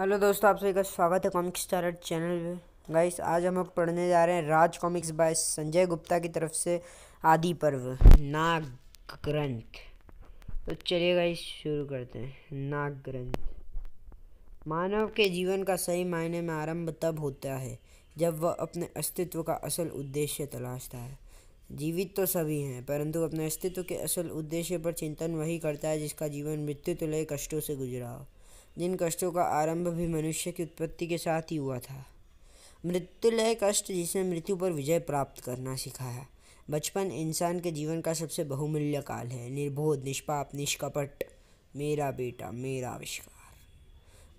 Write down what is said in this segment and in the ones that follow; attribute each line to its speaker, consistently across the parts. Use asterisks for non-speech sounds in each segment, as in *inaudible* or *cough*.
Speaker 1: hello दोस्तों आप सभी का स्वागत है कॉमिक्स स्टार चैनल पे गाइस आज हम लोग पढ़ने जा रहे हैं राज कॉमिक्स बाय संजय गुप्ता की तरफ से आदि पर्व नाग ग्रंथ तो चलिए गाइस शुरू करते हैं नाग ग्रंथ मानव के जीवन का सही मायने में आरंभ तब होता है जब वह अपने अस्तित्व का असल उद्देश्य तलाशता है जीवित तो सभी हैं परंतु अपने अस्तित्व के असल उद्देश्य पर चिंतन वही करता है जिसका जीवन मृत्यु तुल्य कष्टों से गुजरा हो जिन कष्टों का आरंभ भी मनुष्य की उत्पत्ति के साथ ही हुआ था मृत्युलय कष्ट जिसने मृत्यु पर विजय प्राप्त करना सिखाया बचपन इंसान के जीवन का सबसे बहुमूल्य काल है निर्बोध निष्पाप निष्कपट मेरा बेटा मेरा आविष्कार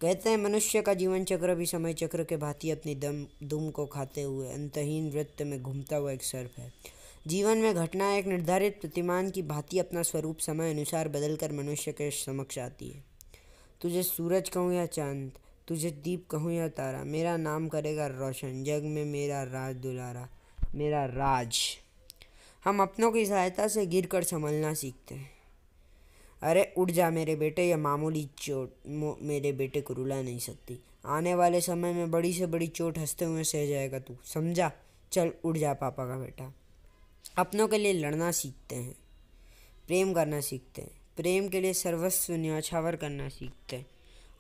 Speaker 1: कहते हैं मनुष्य का जीवन चक्र भी समय चक्र के भांति अपनी दम दुम को खाते हुए अंतहीन वृत्त में घूमता हुआ एक सर्प है जीवन में घटना एक निर्धारित प्रतिमान की भांति अपना स्वरूप समय अनुसार बदलकर मनुष्य के समक्ष आती है तुझे सूरज कहूँ या चांद तुझे दीप कहूँ या तारा मेरा नाम करेगा रोशन जग में मेरा राज दुलारा मेरा राज हम अपनों की सहायता से गिर कर संभलना सीखते हैं अरे उड़ जा मेरे बेटे यह मामूली चोट मेरे बेटे को रुला नहीं सकती आने वाले समय में बड़ी से बड़ी चोट हंसते हुए सह जाएगा तू समझा चल उड़ जा पापा का बेटा अपनों के लिए लड़ना सीखते हैं प्रेम करना सीखते हैं प्रेम के लिए सर्वस्व न्यौछावर करना सीखते हैं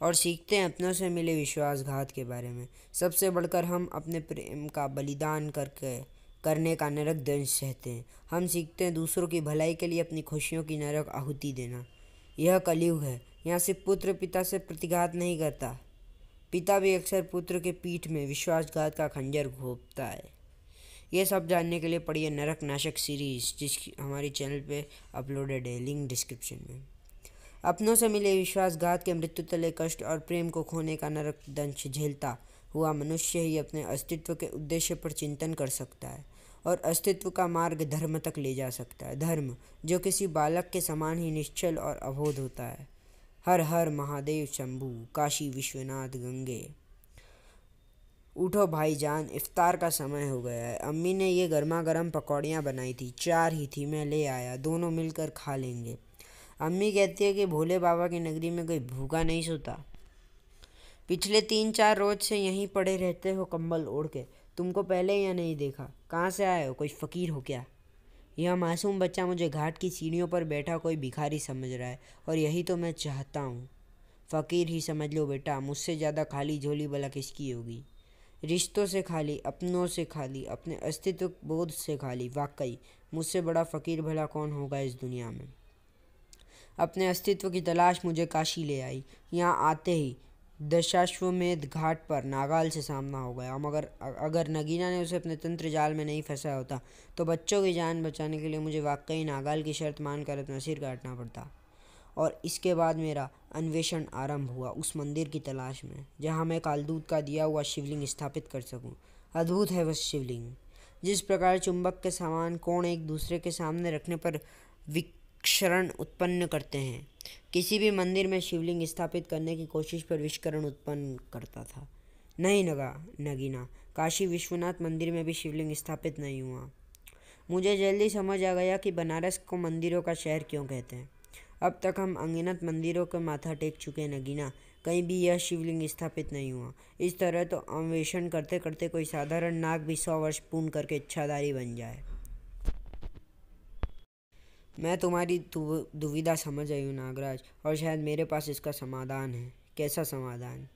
Speaker 1: और सीखते हैं अपनों से मिले विश्वासघात के बारे में सबसे बढ़कर हम अपने प्रेम का बलिदान करके करने का नरक दंश सहते हैं हम सीखते हैं दूसरों की भलाई के लिए अपनी खुशियों की नरक आहुति देना यह कलयुग है यहाँ से पुत्र पिता से प्रतिघात नहीं करता पिता भी अक्सर पुत्र के पीठ में विश्वासघात का खंजर घोपता है ये सब जानने के लिए पढ़िए नरक नाशक सीरीज़ जिसकी हमारी चैनल पे अपलोडेड है लिंक डिस्क्रिप्शन में अपनों से मिले विश्वासघात के मृत्यु तले कष्ट और प्रेम को खोने का नरक दंश झेलता हुआ मनुष्य ही अपने अस्तित्व के उद्देश्य पर चिंतन कर सकता है और अस्तित्व का मार्ग धर्म तक ले जा सकता है धर्म जो किसी बालक के समान ही निश्चल और अबोध होता है हर हर महादेव शंभू काशी विश्वनाथ गंगे उठो भाईजान इफ़्तार का समय हो गया है अम्मी ने ये गर्मा गर्म पकौड़ियाँ बनाई थी चार ही थी मैं ले आया दोनों मिलकर खा लेंगे अम्मी कहती है कि भोले बाबा की नगरी में कोई भूखा नहीं सोता पिछले तीन चार रोज से यहीं पड़े रहते हो कंबल ओढ़ के तुमको पहले या नहीं देखा कहाँ से आए हो कोई फ़कीर हो क्या यह मासूम बच्चा मुझे घाट की सीढ़ियों पर बैठा कोई भिखारी समझ रहा है और यही तो मैं चाहता हूँ फ़कीर ही समझ लो बेटा मुझसे ज़्यादा खाली झोली भला किसकी होगी रिश्तों से खाली अपनों से खाली अपने अस्तित्व बोध से खाली वाकई मुझसे बड़ा फ़कीर भला कौन होगा इस दुनिया में अपने अस्तित्व की तलाश मुझे काशी ले आई यहाँ आते ही दशाश्वमेध घाट पर नागाल से सामना हो गया मगर अगर नगीना ने उसे अपने तंत्र जाल में नहीं फंसा होता तो बच्चों की जान बचाने के लिए मुझे वाकई नागाल की शर्त मानकर अपना सिर काटना पड़ता और इसके बाद मेरा अन्वेषण आरंभ हुआ उस मंदिर की तलाश में जहाँ मैं कालदूत का दिया हुआ शिवलिंग स्थापित कर सकूँ अद्भुत है वह शिवलिंग जिस प्रकार चुंबक के समान कोण एक दूसरे के सामने रखने पर विक्षरण उत्पन्न करते हैं किसी भी मंदिर में शिवलिंग स्थापित करने की कोशिश पर विस्करण उत्पन्न करता था नहीं नगा नगीना काशी विश्वनाथ मंदिर में भी शिवलिंग स्थापित नहीं हुआ मुझे जल्दी समझ आ गया कि बनारस को मंदिरों का शहर क्यों कहते हैं अब तक हम अंगिनत मंदिरों के माथा टेक चुके नगीना कहीं भी यह शिवलिंग स्थापित नहीं हुआ इस तरह तो अन्वेषण करते करते कोई साधारण नाग भी सौ वर्ष पूर्ण करके इच्छाधारी बन जाए मैं तुम्हारी दुविधा समझ आई हूँ नागराज और शायद मेरे पास इसका समाधान है कैसा समाधान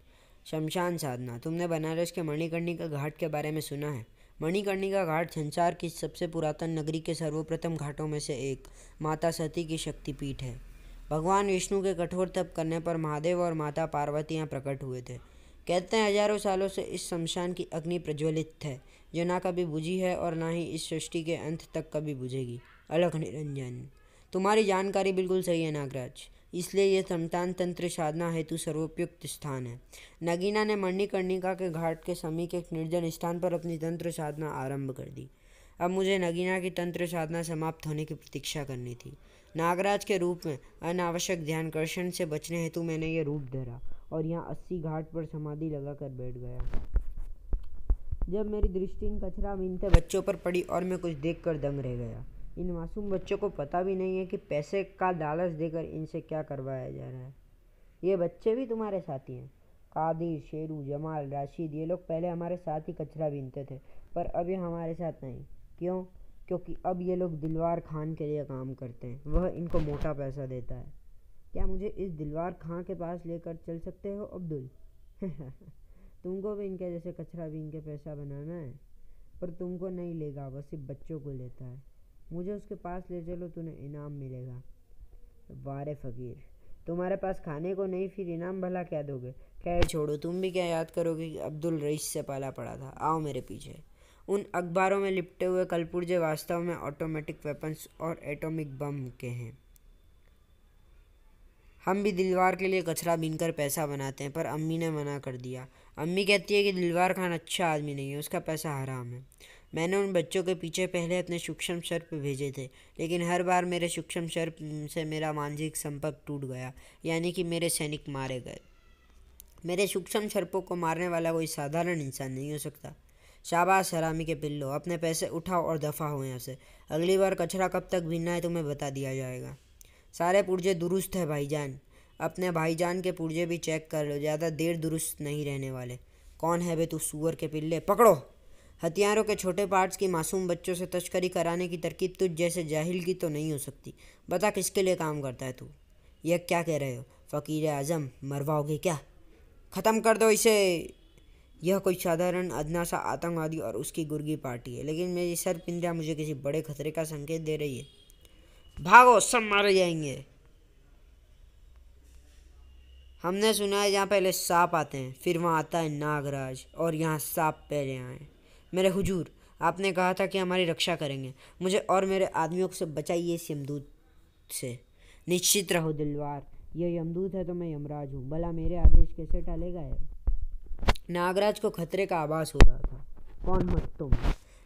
Speaker 1: शमशान साधना तुमने बनारस के मणिकर्णिका घाट के बारे में सुना है मणिकर्णिका घाट संसार की सबसे पुरातन नगरी के सर्वप्रथम घाटों में से एक माता सती की शक्तिपीठ है भगवान विष्णु के कठोर तप करने पर महादेव और माता पार्वती यहाँ प्रकट हुए थे कहते हैं हजारों सालों से इस शमशान की अग्नि प्रज्वलित है जो ना कभी बुझी है और ना ही इस सृष्टि के अंत तक कभी बुझेगी अलग निरंजन तुम्हारी जानकारी बिल्कुल सही है नागराज इसलिए यह समतान तंत्र साधना हेतु सर्वोपयुक्त स्थान है नगीना ने मणिकर्णिका के घाट के समीप एक निर्जन स्थान पर अपनी तंत्र साधना आरंभ कर दी अब मुझे नगीना की तंत्र साधना समाप्त होने की प्रतीक्षा करनी थी नागराज के रूप में अनावश्यक ध्यानकर्षण से बचने हेतु मैंने ये रूप धरा और यहाँ अस्सी घाट पर समाधि लगा कर बैठ गया जब मेरी दृष्टि इन कचरा बीनते बच्चों पर पड़ी और मैं कुछ देख कर दंग रह गया इन मासूम बच्चों को पता भी नहीं है कि पैसे का लालच देकर इनसे क्या करवाया जा रहा है ये बच्चे भी तुम्हारे साथी हैं कादिर शेरू जमाल राशिद ये लोग पहले हमारे साथ ही कचरा बीनते थे पर अभी हमारे साथ नहीं क्यों क्योंकि अब ये लोग दिलवार खान के लिए काम करते हैं वह इनको मोटा पैसा देता है क्या मुझे इस दिलवार खां के पास लेकर चल सकते हो अब्दुल *laughs* तुमको भी इनके जैसे कचरा बीन के पैसा बनाना है पर तुमको नहीं लेगा वह सिर्फ बच्चों को लेता है मुझे उसके पास ले चलो तुम्हें इनाम मिलेगा वारे फ़कीर तुम्हारे पास खाने को नहीं फिर इनाम भला क्या दोगे खैर छोड़ो तुम भी क्या याद करोगे कि अब्दुल रईस से पाला पड़ा था आओ मेरे पीछे उन अखबारों में लिपटे हुए कलपुर्जे वास्तव में ऑटोमेटिक वेपन्स और एटॉमिक बम के हैं हम भी दिलवार के लिए कचरा बीनकर पैसा बनाते हैं पर अम्मी ने मना कर दिया अम्मी कहती है कि दिलवार खान अच्छा आदमी नहीं है उसका पैसा हराम है मैंने उन बच्चों के पीछे पहले अपने सूक्ष्म सर्प भेजे थे लेकिन हर बार मेरे सूक्ष्म सर्प से मेरा मानसिक संपर्क टूट गया यानी कि मेरे सैनिक मारे गए मेरे सूक्ष्म सर्पों को मारने वाला कोई साधारण इंसान नहीं हो सकता शाबाश हरामी के पिल्लो अपने पैसे उठाओ और दफ़ा हो यहाँ से अगली बार कचरा कब तक भीनना है तुम्हें बता दिया जाएगा सारे पुर्जे दुरुस्त है भाईजान अपने भाईजान के पुर्जे भी चेक कर लो ज़्यादा देर दुरुस्त नहीं रहने वाले कौन है बे तू सुअर के पिल्ले पकड़ो हथियारों के छोटे पार्ट्स की मासूम बच्चों से तस्करी कराने की तरकीब तुझ जैसे जाहिल की तो नहीं हो सकती बता किसके लिए काम करता है तू यह क्या कह रहे हो फ़कीर आज़म मरवाओगे क्या ख़त्म कर दो इसे यह कोई साधारण अदना सा आतंकवादी और उसकी गुर्गी पार्टी है लेकिन मेरी सर पिंजरा मुझे किसी बड़े खतरे का संकेत दे रही है भागो सब मारे जाएंगे हमने सुना है जहाँ पहले सांप आते हैं फिर वहाँ आता है नागराज और यहाँ सांप पहले आए मेरे हुजूर आपने कहा था कि हमारी रक्षा करेंगे मुझे और मेरे आदमियों से बचाइए इस यमदूत से निश्चित रहो दिलवार यह यमदूत है तो मैं यमराज हूँ भला मेरे आदेश कैसे टालेगा है नागराज को खतरे का आभास हो रहा था कौन मत तुम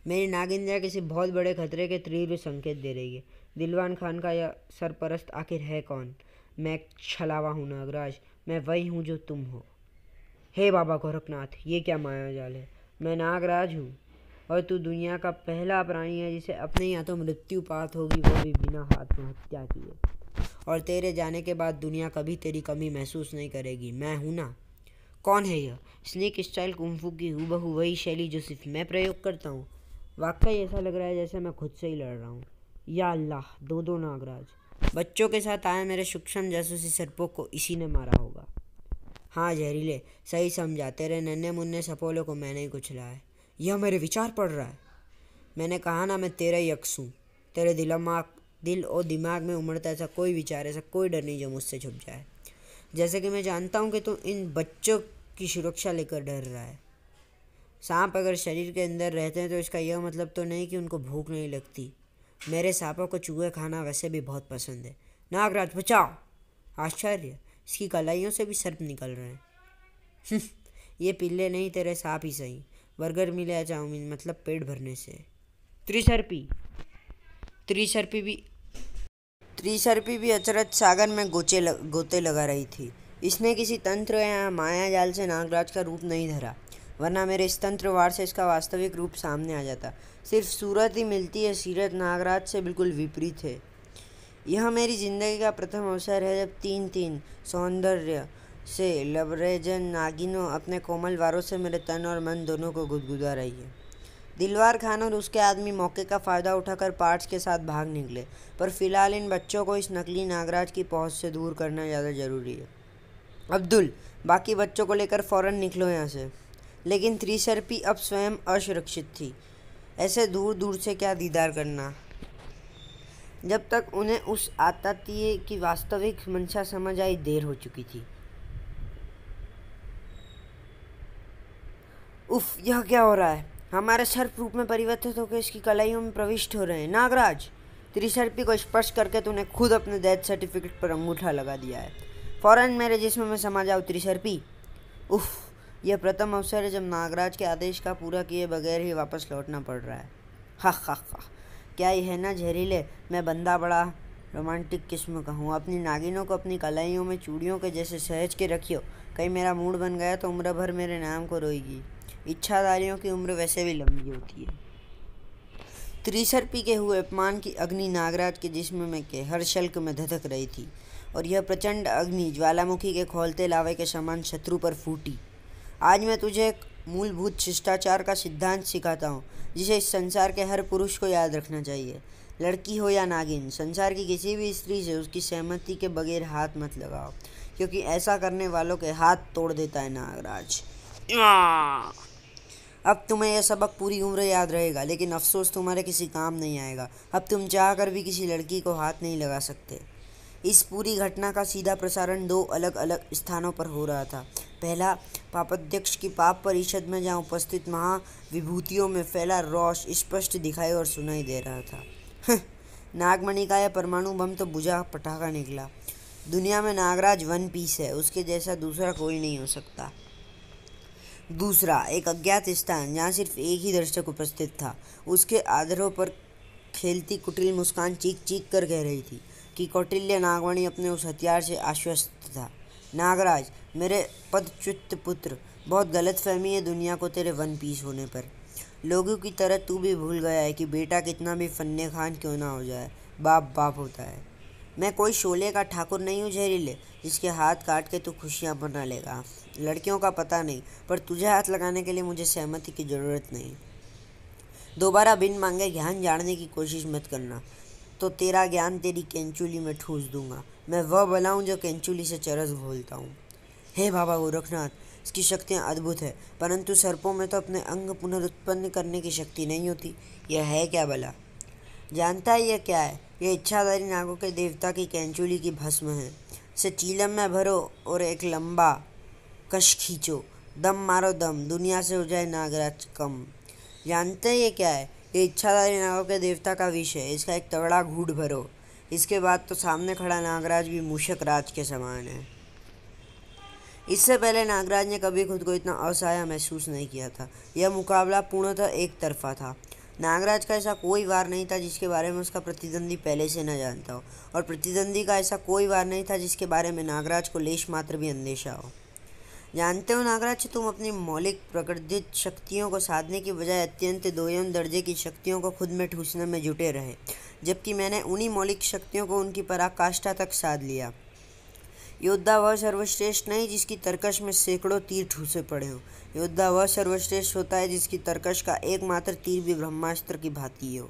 Speaker 1: मेरी नागिंद्रा किसी बहुत बड़े खतरे के तीव्र संकेत दे रही है दिलवान खान का यह सरपरस्त आखिर है कौन मैं छलावा हूँ नागराज मैं वही हूँ जो तुम हो हे बाबा गोरखनाथ ये क्या माया जाल है मैं नागराज हूँ और तू दुनिया का पहला प्राणी है जिसे अपने या तो मृत्यु पात होगी वो भी बिना हाथ में हत्या किए और तेरे जाने के बाद दुनिया कभी तेरी कमी महसूस नहीं करेगी मैं हूँ ना कौन है यह स्नेक स्टाइल कुंफू की हूबहू वही शैली जो सिर्फ मैं प्रयोग करता हूँ वाकई ऐसा लग रहा है जैसे मैं खुद से ही लड़ रहा हूँ या अल्लाह दो दो नागराज बच्चों के साथ आए मेरे सूक्ष्म जासूसी सरपोक को इसी ने मारा होगा हाँ जहरीले सही समझा तेरे नन्हे मुन्ने सपोलों को मैंने ही कुचला है यह मेरे विचार पड़ रहा है मैंने कहा ना मैं तेरा यक्स हूँ तेरे दिलमाग दिल और दिमाग में उमड़ता ऐसा कोई विचार ऐसा कोई डर नहीं जो मुझसे छुप जाए जैसे कि मैं जानता हूँ कि तुम इन बच्चों की सुरक्षा लेकर डर रहा है सांप अगर शरीर के अंदर रहते हैं तो इसका यह मतलब तो नहीं कि उनको भूख नहीं लगती मेरे सांपों को चूहे खाना वैसे भी बहुत पसंद है नागराज बचाओ आश्चर्य इसकी कलाइयों से भी सर्प निकल रहे हैं हम्म, ये पिल्ले नहीं तेरे सांप ही सही बर्गर मिले या चाउमीन मतलब पेट भरने से त्रिसर्पी त्रिसर्पी भी त्रिसर्पी भी अचरज सागर में गोचे लग, गोते लगा रही थी इसने किसी तंत्र या माया जाल से नागराज का रूप नहीं धरा वरना मेरे इस तंत्रवार से इसका वास्तविक रूप सामने आ जाता सिर्फ सूरत ही मिलती है सीरत नागराज से बिल्कुल विपरीत है यह मेरी जिंदगी का प्रथम अवसर है जब तीन तीन सौंदर्य से लबरेजन नागिनों अपने कोमल वारों से मेरे तन और मन दोनों को गुदगुदा रही है दिलवार खान और उसके आदमी मौके का फ़ायदा उठाकर पार्ट्स के साथ भाग निकले पर फिलहाल इन बच्चों को इस नकली नागराज की पहुंच से दूर करना ज़्यादा ज़रूरी है अब्दुल बाकी बच्चों को लेकर फौरन निकलो यहाँ से लेकिन त्रिसर्पी अब स्वयं असुरक्षित थी ऐसे दूर दूर से क्या दीदार करना जब तक उन्हें उस आतातीय की वास्तविक मंशा समझ आई देर हो चुकी थी उफ यह क्या हो रहा है हमारे सर्प रूप में परिवर्तित होकर इसकी कलाइयों में प्रविष्ट हो रहे हैं नागराज त्रिसर्पी को स्पर्श करके तूने खुद अपने डेथ सर्टिफिकेट पर अंगूठा लगा दिया है फ़ौरन मेरे जिसमें में समा जाओ त्रिसर्पी उफ यह प्रथम अवसर है जब नागराज के आदेश का पूरा किए बगैर ही वापस लौटना पड़ रहा है हा हा हा क्या यह है ना जहरीले मैं बंदा बड़ा रोमांटिक किस्म का हूँ अपनी नागिनों को अपनी कलाइयों में चूड़ियों के जैसे सहज के रखियो कहीं मेरा मूड बन गया तो उम्र भर मेरे नाम को रोएगी इच्छाधारियों की उम्र वैसे भी लंबी होती है त्रिसर्पी के हुए अपमान की अग्नि नागराज के जिस्म में के हर शल्क में धधक रही थी और यह प्रचंड अग्नि ज्वालामुखी के खोलते लावे के समान शत्रु पर फूटी आज मैं तुझे एक मूलभूत शिष्टाचार का सिद्धांत सिखाता हूँ जिसे इस संसार के हर पुरुष को याद रखना चाहिए लड़की हो या नागिन संसार की किसी भी स्त्री से उसकी सहमति के बगैर हाथ मत लगाओ क्योंकि ऐसा करने वालों के हाथ तोड़ देता है नागराज अब तुम्हें यह सबक पूरी उम्र याद रहेगा लेकिन अफसोस तुम्हारे किसी काम नहीं आएगा अब तुम चाह कर भी किसी लड़की को हाथ नहीं लगा सकते इस पूरी घटना का सीधा प्रसारण दो अलग अलग स्थानों पर हो रहा था पहला पापाध्यक्ष की पाप परिषद में जहाँ उपस्थित महाविभूतियों में फैला रोष स्पष्ट दिखाई और सुनाई दे रहा था नागमणि का यह परमाणु बम तो बुझा पटाखा निकला दुनिया में नागराज वन पीस है उसके जैसा दूसरा कोई नहीं हो सकता दूसरा एक अज्ञात स्थान जहाँ सिर्फ एक ही दर्शक उपस्थित था उसके आधारों पर खेलती कुटिल मुस्कान चीख चीख कर कह रही थी कि कौटिल्य नागवाणी अपने उस हथियार से आश्वस्त था नागराज मेरे पदच्युत पुत्र बहुत गलत फहमी है दुनिया को तेरे वन पीस होने पर लोगों की तरह तू भी भूल गया है कि बेटा कितना भी फन्ने खान क्यों ना हो जाए बाप बाप होता है मैं कोई शोले का ठाकुर नहीं हूँ जहरीले जिसके हाथ काट के तू खुशियाँ बना लेगा लड़कियों का पता नहीं पर तुझे हाथ लगाने के लिए मुझे सहमति की ज़रूरत नहीं दोबारा बिन मांगे ज्ञान जानने की कोशिश मत करना तो तेरा ज्ञान तेरी कैंचुली में ठूस दूंगा मैं वह बनाऊँ जो कैंचुली से चरस घोलता हूँ हे बाबा गोरखनाथ इसकी शक्तियाँ अद्भुत है परंतु सर्पों में तो अपने अंग पुनरुत्पन्न करने की शक्ति नहीं होती यह है क्या भला जानता है यह क्या है ये इच्छाधारी नागों के देवता की कैंचुली की भस्म है इसे चीलम में भरो और एक लंबा कश खींचो दम मारो दम दुनिया से हो जाए नागराज कम जानते हैं ये क्या है ये इच्छाधारी नागों के देवता का विष है इसका एक तगड़ा घूट भरो इसके बाद तो सामने खड़ा नागराज भी मूषक राज के समान है इससे पहले नागराज ने कभी खुद को इतना असहाय महसूस नहीं किया था यह मुकाबला पूर्णतः एक तरफा था नागराज का ऐसा कोई वार नहीं था जिसके बारे में उसका प्रतिद्वंदी पहले से न जानता हो और प्रतिद्वंदी का ऐसा कोई वार नहीं था जिसके बारे में नागराज को लेश मात्र भी अंदेशा हो जानते हो नागराज तुम अपनी मौलिक प्रकृतिक शक्तियों को साधने की बजाय अत्यंत दोयम दर्जे की शक्तियों को खुद में ठूसने में जुटे रहे जबकि मैंने उन्हीं मौलिक शक्तियों को उनकी पराकाष्ठा तक साध लिया योद्धा वह सर्वश्रेष्ठ नहीं जिसकी तर्कश में सैकड़ों तीर ठूसे पड़े हो योद्धा वह सर्वश्रेष्ठ होता है जिसकी तर्कश का एकमात्र तीर भी ब्रह्मास्त्र की भांति हो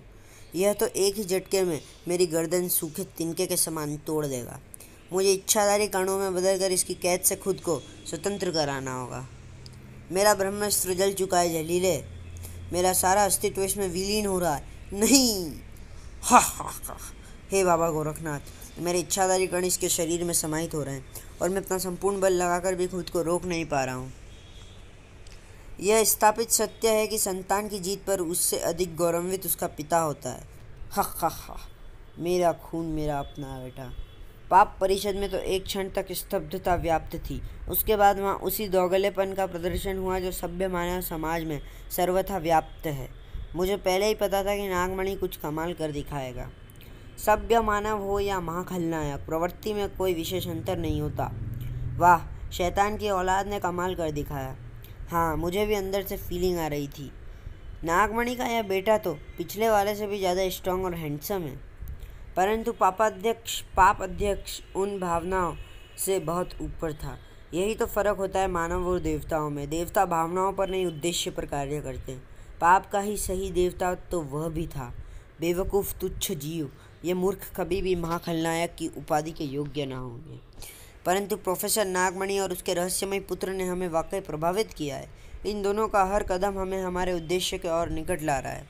Speaker 1: यह तो एक ही झटके में मेरी गर्दन सूखे तिनके के समान तोड़ देगा मुझे इच्छाधारी कणों में बदलकर इसकी कैद से खुद को स्वतंत्र कराना होगा मेरा ब्रह्मास्त्र जल चुका है जलीले मेरा सारा अस्तित्व इसमें विलीन हो रहा है नहीं हा हा हा हे बाबा गोरखनाथ मेरे इच्छाधारी कण इसके शरीर में समाहित हो रहे हैं और मैं अपना संपूर्ण बल लगाकर भी खुद को रोक नहीं पा रहा हूँ यह स्थापित सत्य है कि संतान की जीत पर उससे अधिक गौरवित उसका पिता होता है हा हा हा मेरा खून मेरा अपना बेटा पाप परिषद में तो एक क्षण तक स्तब्धता व्याप्त थी उसके बाद वहाँ उसी दोगलेपन का प्रदर्शन हुआ जो सभ्य मानव समाज में सर्वथा व्याप्त है मुझे पहले ही पता था कि नागमणि कुछ कमाल कर दिखाएगा सभ्य मानव हो या महाखलनायक प्रवृत्ति में कोई विशेष अंतर नहीं होता वाह शैतान की औलाद ने कमाल कर दिखाया हाँ मुझे भी अंदर से फीलिंग आ रही थी नागमणि का यह बेटा तो पिछले वाले से भी ज़्यादा स्ट्रांग और हैंडसम है परंतु पापाध्यक्ष पाप अध्यक्ष उन भावनाओं से बहुत ऊपर था यही तो फ़र्क होता है मानव और देवताओं में देवता भावनाओं पर नहीं उद्देश्य पर कार्य करते हैं पाप का ही सही देवता तो वह भी था बेवकूफ़ तुच्छ जीव ये मूर्ख कभी भी महाखलनायक की उपाधि के योग्य ना होंगे परंतु प्रोफेसर नागमणि और उसके रहस्यमय पुत्र ने हमें वाकई प्रभावित किया है इन दोनों का हर कदम हमें हमारे उद्देश्य के और निकट ला रहा है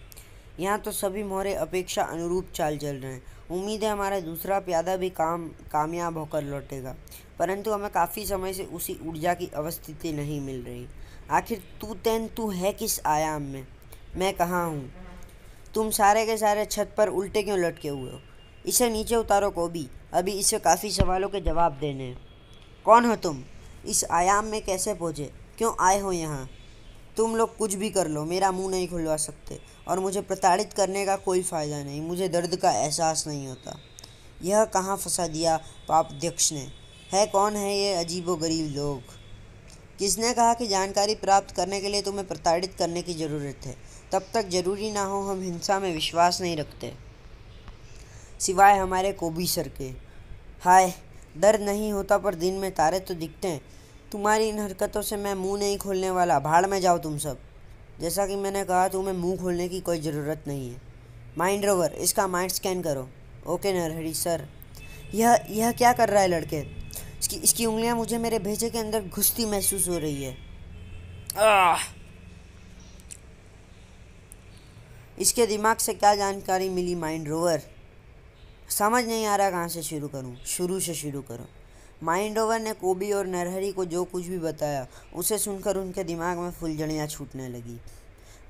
Speaker 1: यहाँ तो सभी मोहरे अपेक्षा अनुरूप चाल चल रहे हैं उम्मीद है हमारा दूसरा प्यादा भी काम कामयाब होकर लौटेगा परंतु हमें काफ़ी समय से उसी ऊर्जा की अवस्थिति नहीं मिल रही आखिर तू तैन तू है किस आयाम में मैं कहाँ हूँ तुम सारे के सारे छत पर उल्टे क्यों लटके हुए हो इसे नीचे उतारो कोबी अभी इसे काफ़ी सवालों के जवाब देने हैं कौन हो तुम इस आयाम में कैसे पहुँचे क्यों आए हो यहाँ तुम लोग कुछ भी कर लो मेरा मुंह नहीं खुलवा सकते और मुझे प्रताड़ित करने का कोई फ़ायदा नहीं मुझे दर्द का एहसास नहीं होता यह कहाँ फंसा दिया पाप अध्यक्ष ने है कौन है ये अजीबो गरीब लोग किसने कहा कि जानकारी प्राप्त करने के लिए तुम्हें प्रताड़ित करने की ज़रूरत है तब तक जरूरी ना हो हम हिंसा में विश्वास नहीं रखते सिवाय हमारे कोबी सर के हाय दर्द नहीं होता पर दिन में तारे तो दिखते हैं तुम्हारी इन हरकतों से मैं मुंह नहीं खोलने वाला भाड़ में जाओ तुम सब जैसा कि मैंने कहा तुम्हें मुंह खोलने की कोई ज़रूरत नहीं है माइंड रोवर इसका माइंड स्कैन करो ओके नरहरी सर यह यह क्या कर रहा है लड़के इसकी इसकी उंगलियां मुझे मेरे भेजे के अंदर घुसती महसूस हो रही है आ, इसके दिमाग से क्या जानकारी मिली माइंड रोवर समझ नहीं आ रहा कहाँ से शुरू करूँ शुरू से शुरू करूँ माइंड रोवर ने कोबी और नरहरी को जो कुछ भी बताया उसे सुनकर उनके दिमाग में फुलझड़ियाँ छूटने लगी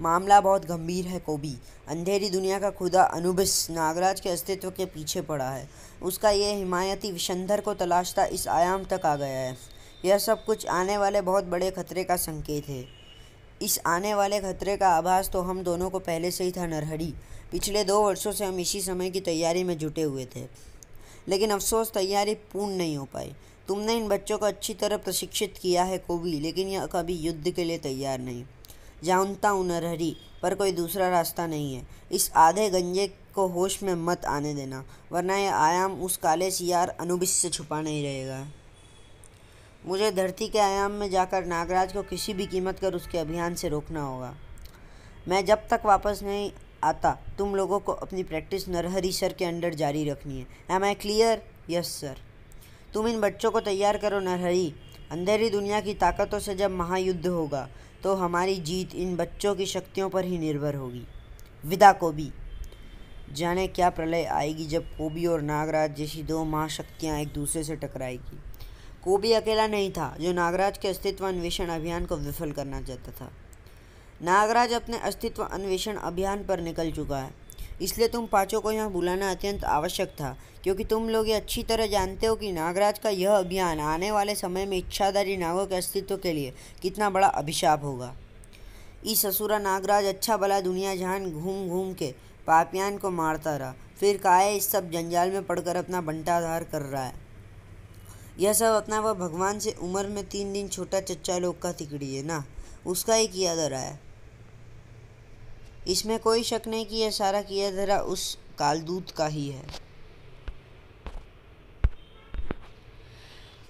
Speaker 1: मामला बहुत गंभीर है कोबी अंधेरी दुनिया का खुदा अनुबिस नागराज के अस्तित्व के पीछे पड़ा है उसका यह हिमायती विशंधर को तलाशता इस आयाम तक आ गया है यह सब कुछ आने वाले बहुत बड़े खतरे का संकेत है इस आने वाले खतरे का आभास तो हम दोनों को पहले से ही था नरहरी पिछले दो वर्षों से हम इसी समय की तैयारी में जुटे हुए थे लेकिन अफसोस तैयारी पूर्ण नहीं हो पाई तुमने इन बच्चों को अच्छी तरह प्रशिक्षित किया है कोबी लेकिन यह कभी युद्ध के लिए तैयार नहीं जानता हूँ नरहरी पर कोई दूसरा रास्ता नहीं है इस आधे गंजे को होश में मत आने देना वरना यह आयाम उस काले सियार अनुबिस से छुपा नहीं रहेगा मुझे धरती के आयाम में जाकर नागराज को किसी भी कीमत कर उसके अभियान से रोकना होगा मैं जब तक वापस नहीं आता तुम लोगों को अपनी प्रैक्टिस नरहरी सर के अंडर जारी रखनी है am I clear yes sir तुम इन बच्चों को तैयार करो नरहरी अंधेरी दुनिया की ताकतों से जब महायुद्ध होगा तो हमारी जीत इन बच्चों की शक्तियों पर ही निर्भर होगी विदा कोबी जाने क्या प्रलय आएगी जब कोबी और नागराज जैसी दो महाशक्तियाँ एक दूसरे से टकराएगी कोबी अकेला नहीं था जो नागराज के अस्तित्व अन्वेषण अभियान को विफल करना चाहता था नागराज अपने अस्तित्व अन्वेषण अभियान पर निकल चुका है इसलिए तुम पाँचों को यहाँ बुलाना अत्यंत आवश्यक था क्योंकि तुम लोग ये अच्छी तरह जानते हो कि नागराज का यह अभियान आने वाले समय में इच्छाधारी नागों के अस्तित्व के लिए कितना बड़ा अभिशाप होगा इस ससुरा नागराज अच्छा भला दुनिया जहान घूम घूम के पापियान को मारता रहा फिर काये इस सब जंजाल में पड़कर अपना बंटाधार कर रहा है यह सब अपना वह भगवान से उम्र में तीन दिन छोटा चच्चा लोग का तिकड़ी है ना उसका ही किया रहा है इसमें कोई शक नहीं कि यह सारा किया धरा उस कालदूत का ही है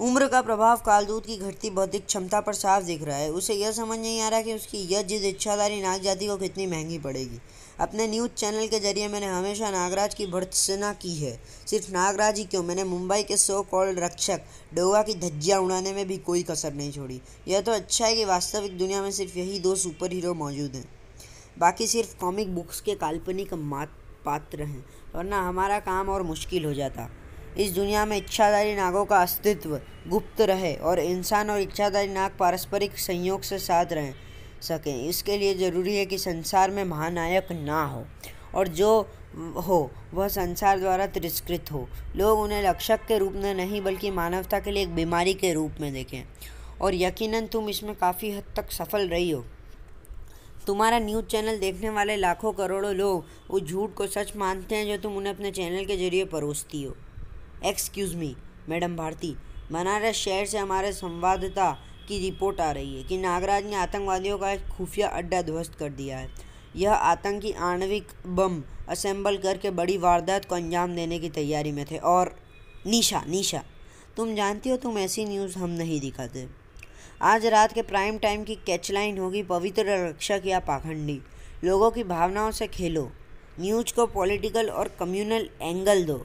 Speaker 1: उम्र का प्रभाव कालदूत की घटती बौद्धिक क्षमता पर साफ दिख रहा है उसे यह समझ नहीं आ रहा कि उसकी यह जिद इच्छाधारी नाग जाति को कितनी महंगी पड़ेगी अपने न्यूज़ चैनल के जरिए मैंने हमेशा नागराज की भर्त्सना की है सिर्फ नागराज ही क्यों मैंने मुंबई के सो कॉल्ड रक्षक डोगा की धज्जियाँ उड़ाने में भी कोई कसर नहीं छोड़ी यह तो अच्छा है कि वास्तविक दुनिया में सिर्फ यही दो सुपर हीरो मौजूद हैं बाकी सिर्फ कॉमिक बुक्स के काल्पनिक मात पात्र हैं वरना हमारा काम और मुश्किल हो जाता इस दुनिया में इच्छाधारी नागों का अस्तित्व गुप्त रहे और इंसान और इच्छाधारी नाग पारस्परिक संयोग से साथ रह सकें इसके लिए ज़रूरी है कि संसार में महानायक ना हो और जो हो वह संसार द्वारा तिरस्कृत हो लोग उन्हें लक्षक के रूप में नहीं बल्कि मानवता के लिए एक बीमारी के रूप में देखें और यकीनन तुम इसमें काफ़ी हद तक सफल रही हो तुम्हारा न्यूज़ चैनल देखने वाले लाखों करोड़ों लोग उस झूठ को सच मानते हैं जो तुम उन्हें अपने चैनल के जरिए परोसती हो excuse me madam Bharti Banaras शहर से हमारे संवाददाता की रिपोर्ट आ रही है कि नागराज ने आतंकवादियों का एक खुफिया अड्डा ध्वस्त कर दिया है यह आतंकी आणविक बम असेंबल करके बड़ी वारदात को अंजाम देने की तैयारी में थे और निशा निशा तुम जानती हो तुम ऐसी न्यूज़ हम नहीं दिखाते आज रात के प्राइम टाइम की कैचलाइन होगी पवित्र रक्षक या पाखंडी लोगों की भावनाओं से खेलो न्यूज को पॉलिटिकल और कम्युनल एंगल दो